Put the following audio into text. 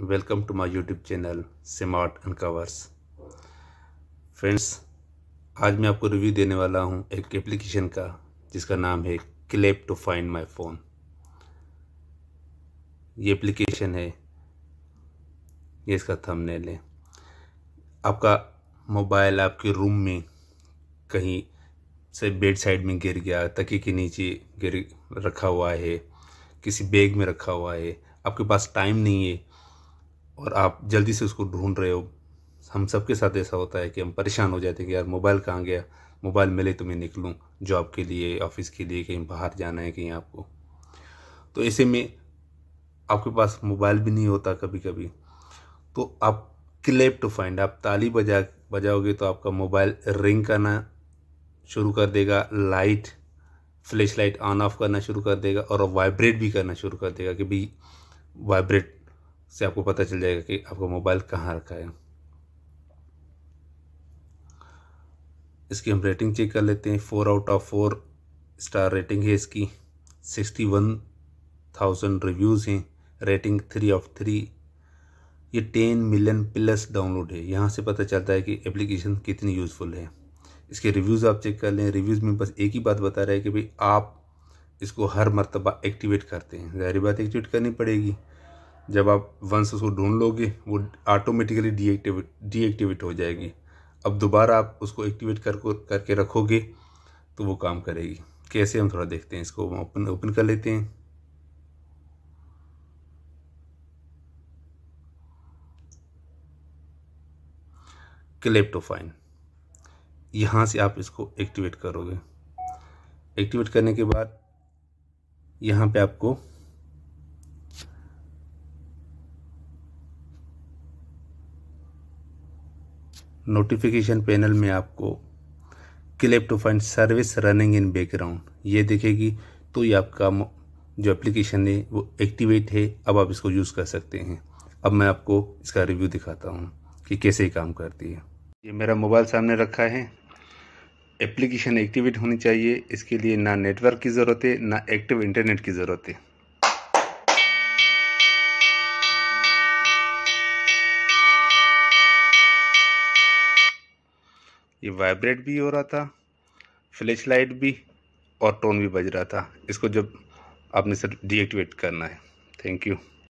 welcome to my YouTube channel smart uncovers friends आज मैं आपको रिव्यू देने वाला हूं एक एप्लीकेशन का जिसका नाम है clap to find my phone ये एप्लीकेशन है ये इसका थंबनेल है आपका मोबाइल आपके रूम में कहीं से बेड साइड में गिर गया तकी के नीचे गिर रखा हुआ है किसी बैग में रखा हुआ है आपके पास टाइम नहीं है और आप जल्दी से उसको ढूंढ रहे हो हम सबके साथ ऐसा होता है कि हम परेशान हो जाते हैं कि यार मोबाइल कहाँ गया मोबाइल मिले तो मैं निकलूँ जॉब के लिए ऑफिस के लिए कहीं बाहर जाना है कहीं आपको तो ऐसे में आपके पास मोबाइल भी नहीं होता कभी कभी तो आप क्लेप टू फाइंड आप ताली बजा बजाओगे तो आपका मोबाइल रिंग करना शुरू कर देगा light flash light on off करना शुरू कर देगा और वाइब्रेट भी करना शुरू कर देगा कि भाई वाइब्रेट से आपको पता चल जाएगा कि आपका मोबाइल कहाँ रखा है इसकी हम रेटिंग चेक कर लेते हैं four out of four star rating है इसकी सिक्सटी वन थाउजेंड रिव्यूज़ हैं रेटिंग थ्री ऑफ थ्री ये टेन मिलियन प्लस डाउनलोड है यहाँ से पता चलता है कि एप्लीकेशन कितनी यूज़फुल है इसके रिव्यूज़ आप चेक कर लें रिव्यूज़ में बस एक ही बात बता रहा है कि भाई आप इसको हर मरतबा एक्टिवेट करते हैं ज़ाहिर बात एक्टिवेट करनी पड़ेगी जब आप वंस उसको ढूंढ लोगे वो ऑटोमेटिकली डीएक्टिवेट डीएक्टिवेट हो जाएगी अब दोबारा आप उसको एक्टिवेट कर करके रखोगे तो वो काम करेगी कैसे हम थोड़ा देखते हैं इसको ओपन ओपन कर लेते हैं क्लेप्टोफाइन यहाँ से आप इसको एक्टिवेट करोगे एक्टिवेट करने के बाद यहाँ पे आपको नोटिफिकेशन पैनल में आपको clip to find service running in background ये दिखेगी तो ये आपका जो एप्लीकेशन है वो एक्टिवेट है अब आप इसको यूज़ कर सकते हैं अब मैं आपको इसका रिव्यू दिखाता हूँ कि कैसे काम करती है ये मेरा मोबाइल सामने रखा है एप्लीकेशन एक्टिवेट होनी चाहिए इसके लिए ना नेटवर्क की ज़रूरत है ना एक्टिव इंटरनेट की ज़रूरत है ये वाइब्रेट भी हो रहा था फ्लैश लाइट भी और टोन भी बज रहा था इसको जब आपने सर डीएक्टिवेट करना है थैंक यू